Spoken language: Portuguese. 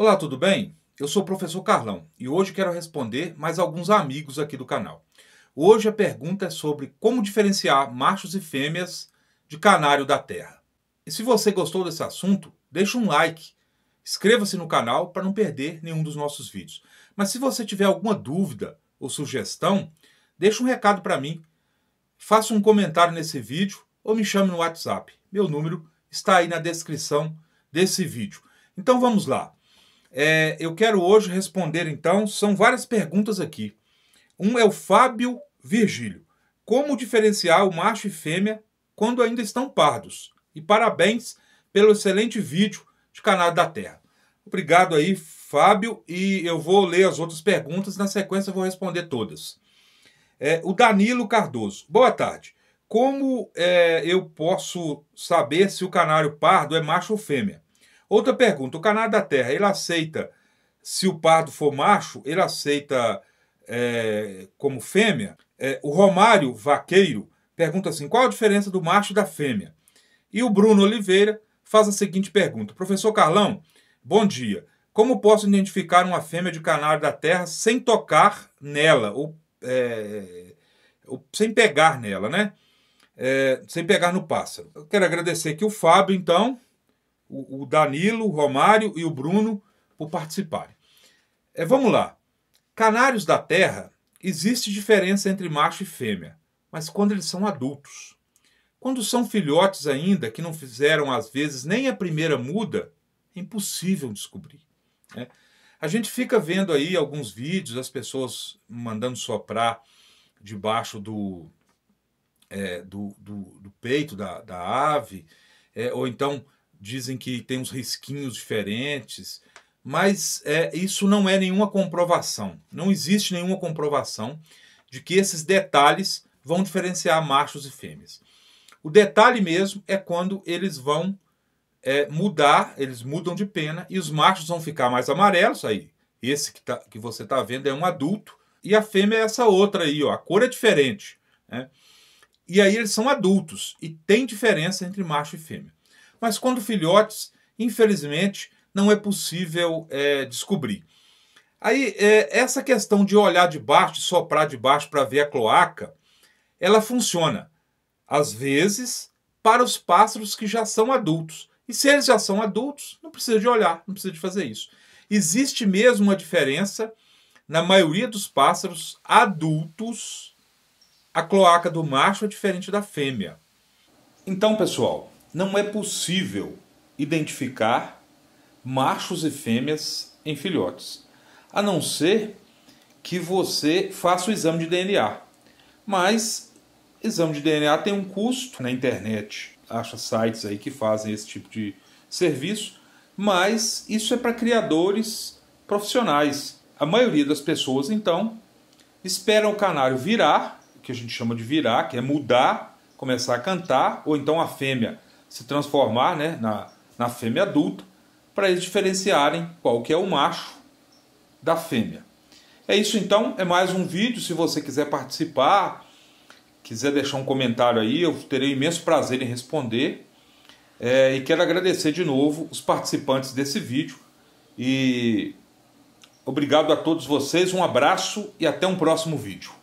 Olá, tudo bem? Eu sou o professor Carlão e hoje quero responder mais alguns amigos aqui do canal. Hoje a pergunta é sobre como diferenciar machos e fêmeas de canário da terra. E se você gostou desse assunto, deixe um like, inscreva-se no canal para não perder nenhum dos nossos vídeos. Mas se você tiver alguma dúvida ou sugestão, deixe um recado para mim, faça um comentário nesse vídeo ou me chame no WhatsApp. Meu número está aí na descrição desse vídeo. Então vamos lá. É, eu quero hoje responder, então, são várias perguntas aqui. Um é o Fábio Virgílio. Como diferenciar o macho e fêmea quando ainda estão pardos? E parabéns pelo excelente vídeo de Canal da Terra. Obrigado aí, Fábio, e eu vou ler as outras perguntas, na sequência eu vou responder todas. É, o Danilo Cardoso. Boa tarde. Como é, eu posso saber se o canário pardo é macho ou fêmea? Outra pergunta: o canário da terra, ele aceita, se o pardo for macho, ele aceita é, como fêmea? É, o Romário Vaqueiro pergunta assim: qual a diferença do macho e da fêmea? E o Bruno Oliveira faz a seguinte pergunta: Professor Carlão, bom dia. Como posso identificar uma fêmea de canário da terra sem tocar nela, ou, é, ou sem pegar nela, né? É, sem pegar no pássaro. Eu quero agradecer aqui o Fábio, então, o, Danilo, o Romário e o Bruno por participarem. É, vamos lá. Canários da terra, existe diferença entre macho e fêmea, mas quando eles são adultos. Quando são filhotes ainda, que não fizeram às vezes nem a primeira muda, é impossível descobrir. Né? A gente fica vendo aí alguns vídeos, as pessoas mandando soprar debaixo do, é, do, do, do, peito da, da ave, é, ou então dizem que tem uns risquinhos diferentes, mas é, isso não é nenhuma comprovação. Não existe nenhuma comprovação de que esses detalhes vão diferenciar machos e fêmeas. O detalhe mesmo é quando eles vão é, mudar, eles mudam de pena e os machos vão ficar mais amarelos aí. Esse que, tá, que você está vendo é um adulto e a fêmea é essa outra aí, ó. A cor é diferente. Né? E aí eles são adultos e tem diferença entre macho e fêmea. Mas quando filhotes, infelizmente, não é possível é, descobrir. Aí, é, essa questão de olhar de baixo, de soprar de baixo para ver a cloaca, ela funciona, às vezes, para os pássaros que já são adultos. E se eles já são adultos, não precisa de olhar, não precisa de fazer isso. Existe mesmo uma diferença na maioria dos pássaros adultos, a cloaca do macho é diferente da fêmea. Então, pessoal, não é possível identificar machos e fêmeas em filhotes, a não ser que você faça o exame de DNA. Mas exame de DNA tem um custo na internet, acha sites aí que fazem esse tipo de serviço, mas isso é para criadores profissionais. A maioria das pessoas então esperam o canário virar, que a gente chama de virar, que é mudar, começar a cantar, ou então a fêmea se transformar né, na, na fêmea adulta para eles diferenciarem qual que é o macho da fêmea. É isso então, é mais um vídeo. Se você quiser participar, quiser deixar um comentário aí, eu terei imenso prazer em responder. É, e quero agradecer de novo os participantes desse vídeo. E obrigado a todos vocês, um abraço e até um próximo vídeo.